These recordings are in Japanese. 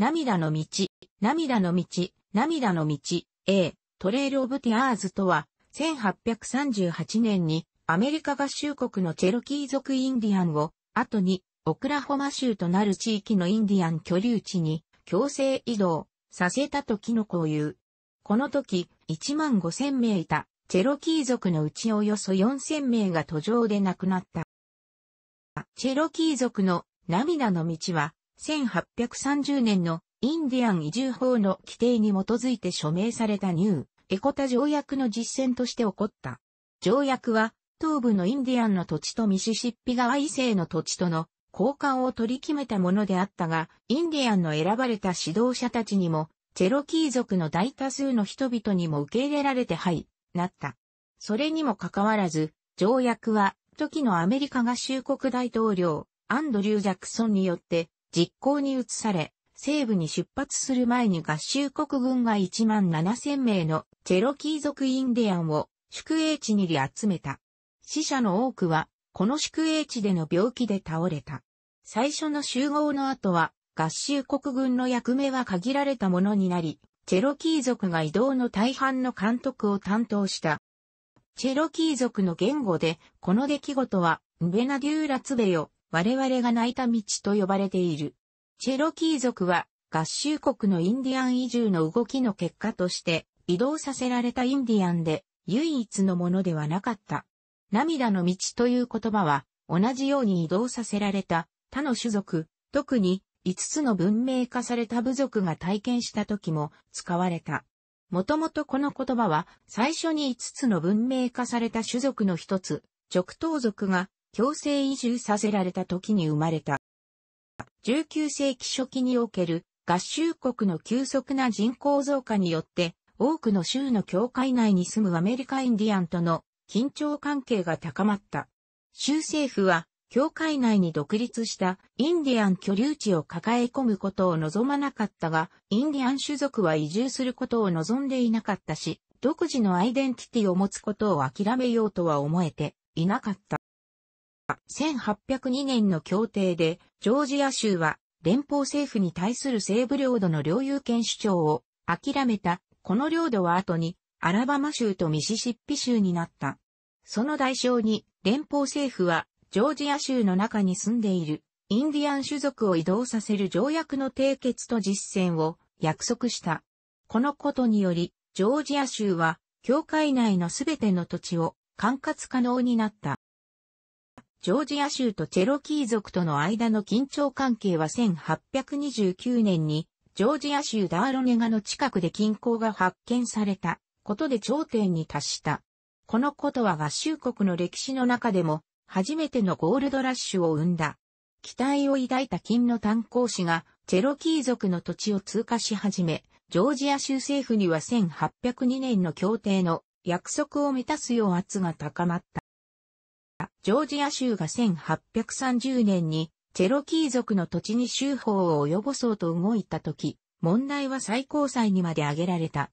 涙の道、涙の道、涙の道、A、トレイル・オブ・ティアーズとは、1838年にアメリカ合衆国のチェロキー族インディアンを、後にオクラホマ州となる地域のインディアン居留地に強制移動させたとの交流。を言う。この時、1万5千名いたチェロキー族のうちおよそ4千名が途上で亡くなった。チェロキー族の涙の道は1830年のインディアン移住法の規定に基づいて署名されたニューエコタ条約の実践として起こった。条約は、東部のインディアンの土地とミシシッピ川以西の土地との交換を取り決めたものであったが、インディアンの選ばれた指導者たちにも、チェロキー族の大多数の人々にも受け入れられてはいなった。それにもかかわらず、条約は、時のアメリカ合衆国大統領、アンドリュー・ジャクソンによって、実行に移され、西部に出発する前に合衆国軍が1万7千名のチェロキー族インディアンを宿営地に集めた。死者の多くは、この宿営地での病気で倒れた。最初の集合の後は、合衆国軍の役目は限られたものになり、チェロキー族が移動の大半の監督を担当した。チェロキー族の言語で、この出来事は、ベナデューラツベヨ、我々が泣いた道と呼ばれている。チェロキー族は合衆国のインディアン移住の動きの結果として移動させられたインディアンで唯一のものではなかった。涙の道という言葉は同じように移動させられた他の種族、特に5つの文明化された部族が体験した時も使われた。もともとこの言葉は最初に5つの文明化された種族の一つ、直頭族が強制移住させられた時に生まれた。19世紀初期における合衆国の急速な人口増加によって、多くの州の境界内に住むアメリカインディアンとの緊張関係が高まった。州政府は、境界内に独立したインディアン居留地を抱え込むことを望まなかったが、インディアン種族は移住することを望んでいなかったし、独自のアイデンティティを持つことを諦めようとは思えていなかった。1802年の協定で、ジョージア州は連邦政府に対する西部領土の領有権主張を諦めた。この領土は後にアラバマ州とミシシッピ州になった。その代償に連邦政府はジョージア州の中に住んでいるインディアン種族を移動させる条約の締結と実践を約束した。このことによりジョージア州は教会内のすべての土地を管轄可能になった。ジョージア州とチェロキー族との間の緊張関係は1829年に、ジョージア州ダーロネガの近くで均衡が発見されたことで頂点に達した。このことは合衆国の歴史の中でも、初めてのゴールドラッシュを生んだ。期待を抱いた金の炭鉱士が、チェロキー族の土地を通過し始め、ジョージア州政府には1802年の協定の約束を満たすよう圧が高まった。ジョージア州が1830年にチェロキー族の土地に州法を及ぼそうと動いた時、問題は最高裁にまで挙げられた。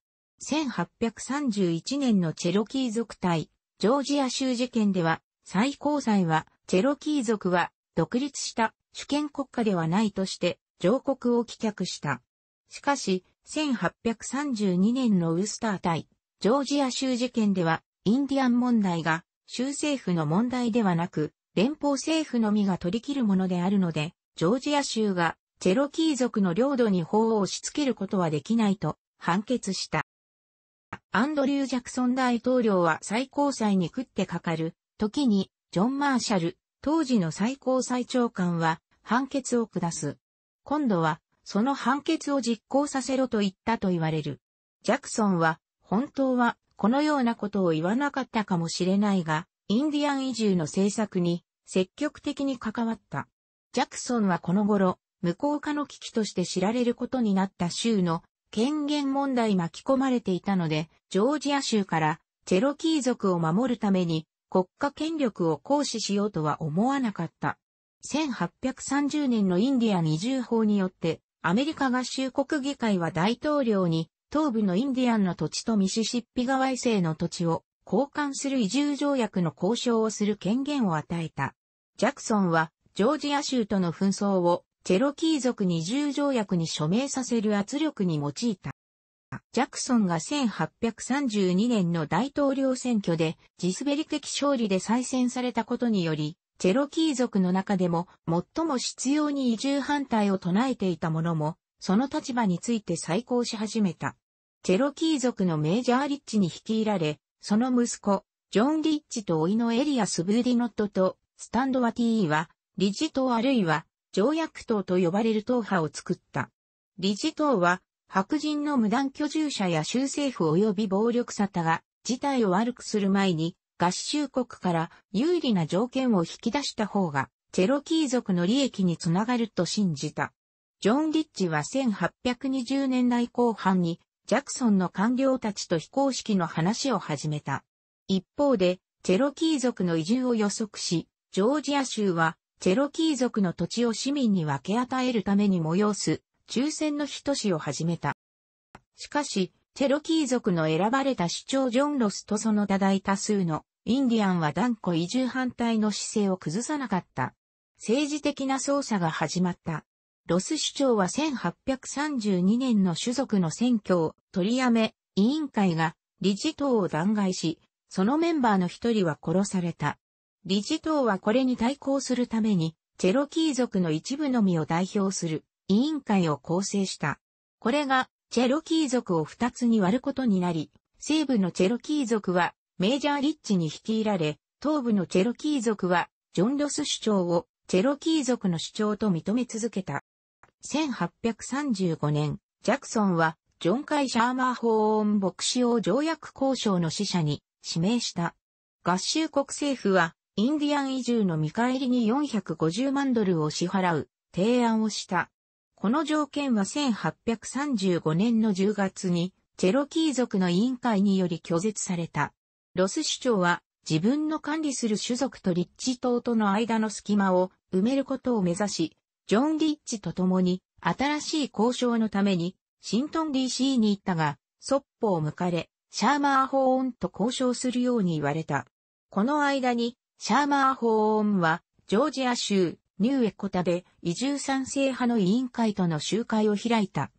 1831年のチェロキー族対ジョージア州事件では、最高裁は、チェロキー族は独立した主権国家ではないとして、上告を棄却した。しかし、1832年のウスター対ジョージア州事件では、インディアン問題が州政府の問題ではなく、連邦政府のみが取り切るものであるので、ジョージア州がチェロキー族の領土に法を押し付けることはできないと判決した。アンドリュー・ジャクソン大統領は最高裁に食ってかかる時に、ジョン・マーシャル、当時の最高裁長官は判決を下す。今度は、その判決を実行させろと言ったと言われる。ジャクソンは、本当はこのようなことを言わなかったかもしれないが、インディアン移住の政策に積極的に関わった。ジャクソンはこの頃、無効化の危機として知られることになった州の権限問題巻き込まれていたので、ジョージア州からチェロキー族を守るために国家権力を行使しようとは思わなかった。1830年のインディアン移住法によって、アメリカ合衆国議会は大統領に東部のインディアンの土地とミシシッピ川衛星の土地を交換する移住条約の交渉をする権限を与えた。ジャクソンはジョージア州との紛争をチェロキー族移住条約に署名させる圧力に用いた。ジャクソンが1832年の大統領選挙で地滑り的勝利で再選されたことにより、チェロキー族の中でも最も執拗に移住反対を唱えていた者もその立場について再考し始めた。チェロキー族のメジャー・リッチに率いられ、その息子、ジョン・リッチと甥のエリアス・ブーディノットと、スタンドワティーは、理事党あるいは、条約党と呼ばれる党派を作った。理事党は、白人の無断居住者や州政府及び暴力沙汰が、事態を悪くする前に、合衆国から有利な条件を引き出した方が、チェロキー族の利益につながると信じた。ジョン・リッチは1820年代後半にジャクソンの官僚たちと非公式の話を始めた。一方で、チェロキー族の移住を予測し、ジョージア州は、チェロキー族の土地を市民に分け与えるために催す、抽選の日都市を始めた。しかし、チェロキー族の選ばれた市長ジョン・ロスとその多大多数のインディアンは断固移住反対の姿勢を崩さなかった。政治的な捜査が始まった。ロス市長は1832年の種族の選挙を取りやめ、委員会が理事等を弾劾し、そのメンバーの一人は殺された。理事等はこれに対抗するために、チェロキー族の一部のみを代表する委員会を構成した。これがチェロキー族を二つに割ることになり、西部のチェロキー族はメジャーリッチに率いられ、東部のチェロキー族はジョン・ロス首長をチェロキー族の首長と認め続けた。1835年、ジャクソンは、ジョン・カイ・シャーマー法音牧師を条約交渉の使者に指名した。合衆国政府は、インディアン移住の見返りに450万ドルを支払う提案をした。この条件は1835年の10月に、チェロキー族の委員会により拒絶された。ロス市長は、自分の管理する種族と立地島との間の隙間を埋めることを目指し、ジョン・リッチと共に新しい交渉のためにシントン DC に行ったが、そっぽを向かれ、シャーマー法音と交渉するように言われた。この間に、シャーマー法音は、ジョージア州、ニューエコタで移住賛成派の委員会との集会を開いた。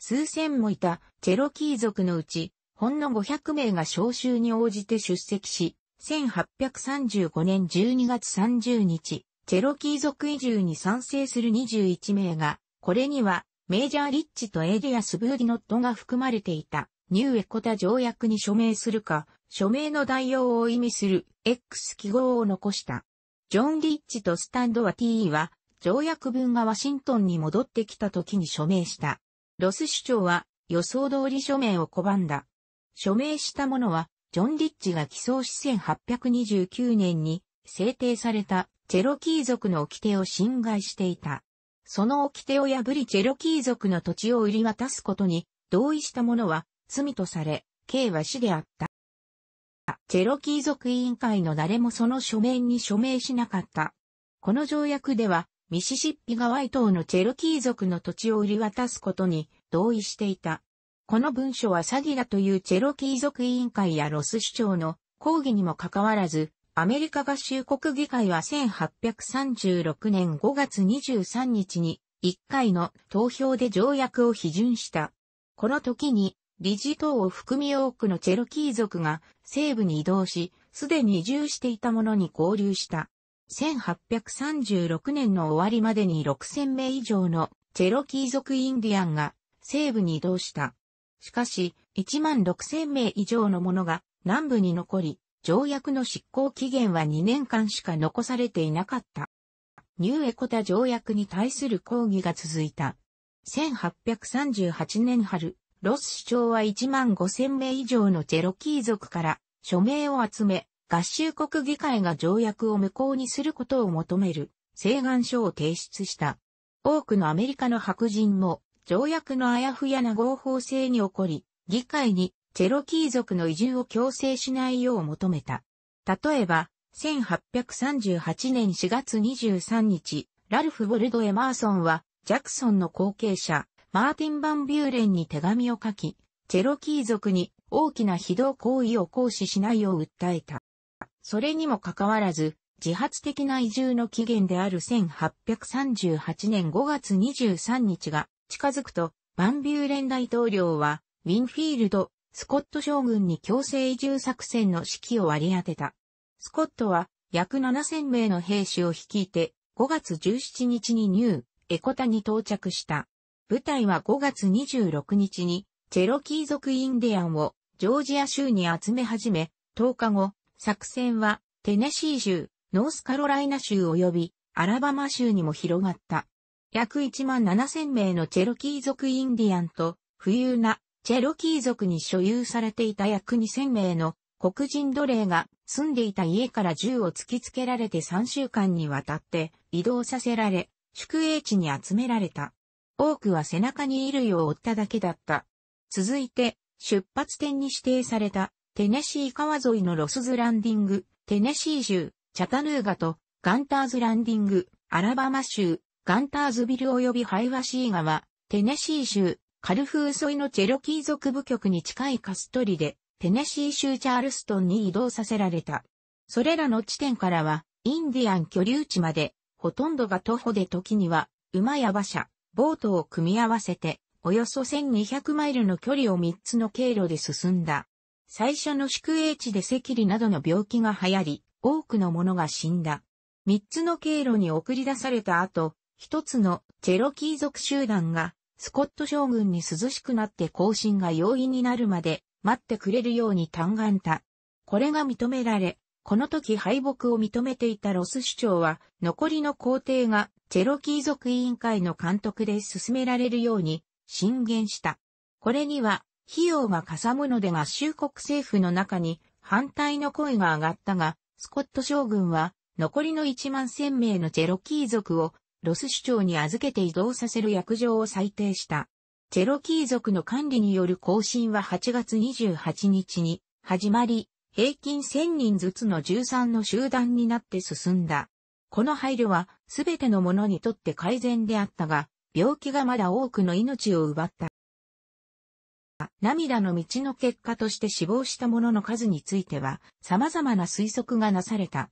数千もいたチェロキー族のうち、ほんの500名が召集に応じて出席し、1835年12月30日、チェロキー族移住に賛成する21名が、これには、メジャーリッチとエディアス・ブーディノットが含まれていた、ニューエコタ条約に署名するか、署名の代用を意味する X 記号を残した。ジョン・リッチとスタンドは t ーは、条約文がワシントンに戻ってきた時に署名した。ロス市長は予想通り署名を拒んだ。署名した者は、ジョン・リッチが起草し1829年に制定されたチェロキー族の掟を侵害していた。その掟を破りチェロキー族の土地を売り渡すことに同意した者は罪とされ、刑は死であった。チェロキー族委員会の誰もその書面に署名しなかった。この条約では、ミシシッピ川以東のチェロキー族の土地を売り渡すことに同意していた。この文書は詐欺だというチェロキー族委員会やロス市長の抗議にもかかわらず、アメリカ合衆国議会は1836年5月23日に1回の投票で条約を批准した。この時に理事等を含み多くのチェロキー族が西部に移動し、すでに移住していた者に合流した。1836年の終わりまでに6000名以上のチェロキー族インディアンが西部に移動した。しかし、1万6000名以上の者が南部に残り、条約の執行期限は2年間しか残されていなかった。ニューエコタ条約に対する抗議が続いた。1838年春、ロス市長は1万5000名以上のチェロキー族から署名を集め、合衆国議会が条約を無効にすることを求める請願書を提出した。多くのアメリカの白人も条約のあやふやな合法性に起こり、議会にチェロキー族の移住を強制しないよう求めた。例えば、1838年4月23日、ラルフ・ボルド・エマーソンは、ジャクソンの後継者、マーティン・バン・ビューレンに手紙を書き、チェロキー族に大きな非道行為を行使しないよう訴えた。それにもかかわらず、自発的な移住の期限である1838年5月23日が近づくと、バンビューレン大統領は、ウィンフィールド、スコット将軍に強制移住作戦の指揮を割り当てた。スコットは約7000名の兵士を率いて5月17日にニュー、エコタに到着した。部隊は5月26日にチェロキー族インディアンをジョージア州に集め始め、10日後、作戦はテネシー州、ノースカロライナ州及びアラバマ州にも広がった。約1万7000名のチェロキー族インディアンと、浮遊なチェロキー族に所有されていた約2000名の黒人奴隷が住んでいた家から銃を突きつけられて3週間にわたって移動させられ、宿営地に集められた。多くは背中に衣類を負っただけだった。続いて、出発点に指定された、テネシー川沿いのロスズランディング、テネシー州、チャタヌーガと、ガンターズランディング、アラバマ州、ガンターズビル及びハイワシー川、テネシー州、カルフーソイのチェロキー族部局に近いカストリで、テネシー州チャールストンに移動させられた。それらの地点からは、インディアン居留地まで、ほとんどが徒歩で時には、馬や馬車、ボートを組み合わせて、およそ1200マイルの距離を3つの経路で進んだ。最初の宿営地で赤痢などの病気が流行り、多くの者が死んだ。3つの経路に送り出された後、1つのチェロキー族集団がスコット将軍に涼しくなって更新が容易になるまで待ってくれるように嘆願た。これが認められ、この時敗北を認めていたロス首長は、残りの皇帝がチェロキー族委員会の監督で進められるように進言した。これには、費用がかさむので合衆国政府の中に反対の声が上がったが、スコット将軍は、残りの1万1000名のチェロキー族をロス市長に預けて移動させる約定を裁定した。チェロキー族の管理による更新は8月28日に始まり、平均1000人ずつの13の集団になって進んだ。この配慮はすべての者にとって改善であったが、病気がまだ多くの命を奪った。涙の道の結果として死亡した者の数については、様々な推測がなされた。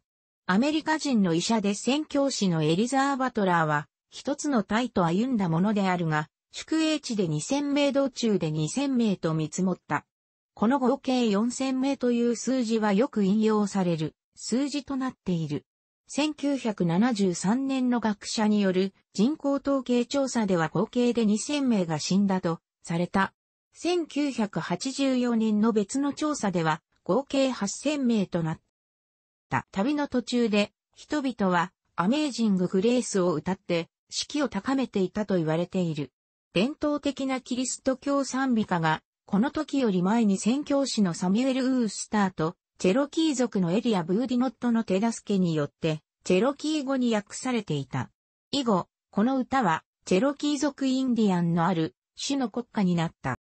アメリカ人の医者で宣教師のエリザー・バトラーは、一つの隊と歩んだものであるが、宿営地で2000名道中で2000名と見積もった。この合計4000名という数字はよく引用される数字となっている。1973年の学者による人口統計調査では合計で2000名が死んだとされた。1984年の別の調査では合計8000名となった。。旅の途中で、人々は、アメージング・グレースを歌って、士気を高めていたと言われている。伝統的なキリスト教賛美歌が、この時より前に宣教師のサミュエル・ウースターと、チェロキー族のエリア・ブーディノットの手助けによって、チェロキー語に訳されていた。以後、この歌は、チェロキー族インディアンのある、主の国家になった。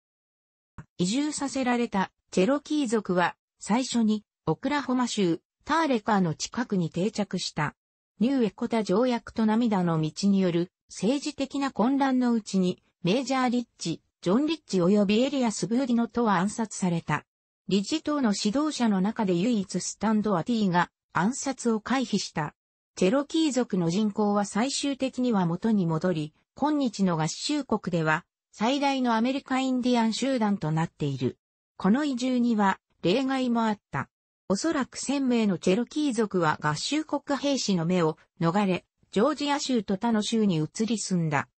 移住させられたチェロキー族は、最初に、オクラホマ州、ターレカーの近くに定着した。ニューエコタ条約と涙の道による政治的な混乱のうちに、メージャー・リッチ、ジョン・リッチ及びエリアス・ブーディノとは暗殺された。理事等の指導者の中で唯一スタンドアティが暗殺を回避した。チェロキー族の人口は最終的には元に戻り、今日の合衆国では最大のアメリカインディアン集団となっている。この移住には例外もあった。おそらく1000名のチェロキー族は合衆国兵士の目を逃れ、ジョージア州と他の州に移り住んだ。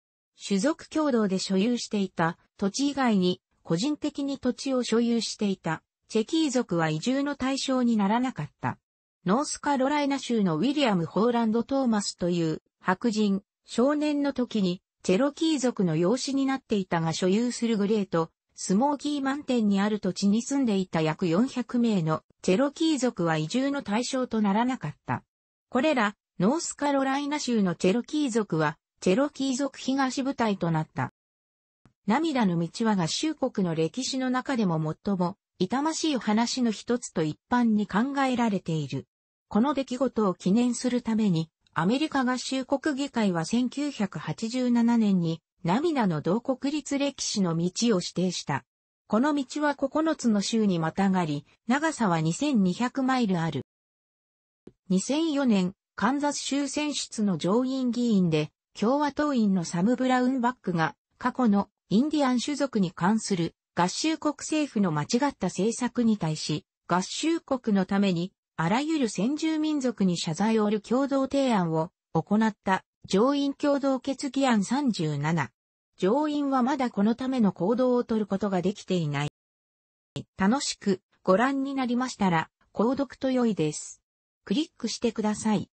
種族共同で所有していた土地以外に個人的に土地を所有していたチェキー族は移住の対象にならなかった。ノースカロライナ州のウィリアム・ホーランド・トーマスという白人、少年の時にチェロキー族の養子になっていたが所有するグレートスモーキー満点にある土地に住んでいた約400名のチェロキー族は移住の対象とならなかった。これら、ノースカロライナ州のチェロキー族は、チェロキー族東部隊となった。涙の道は合衆国の歴史の中でも最も痛ましい話の一つと一般に考えられている。この出来事を記念するために、アメリカ合衆国議会は1987年に涙の同国立歴史の道を指定した。この道は9つの州にまたがり、長さは2200マイルある。2004年、カンザス州選出の上院議員で、共和党員のサム・ブラウンバックが、過去のインディアン種族に関する合衆国政府の間違った政策に対し、合衆国のために、あらゆる先住民族に謝罪をる共同提案を行った上院共同決議案37。上院はまだこのための行動を取ることができていない。楽しくご覧になりましたら、購読と良いです。クリックしてください。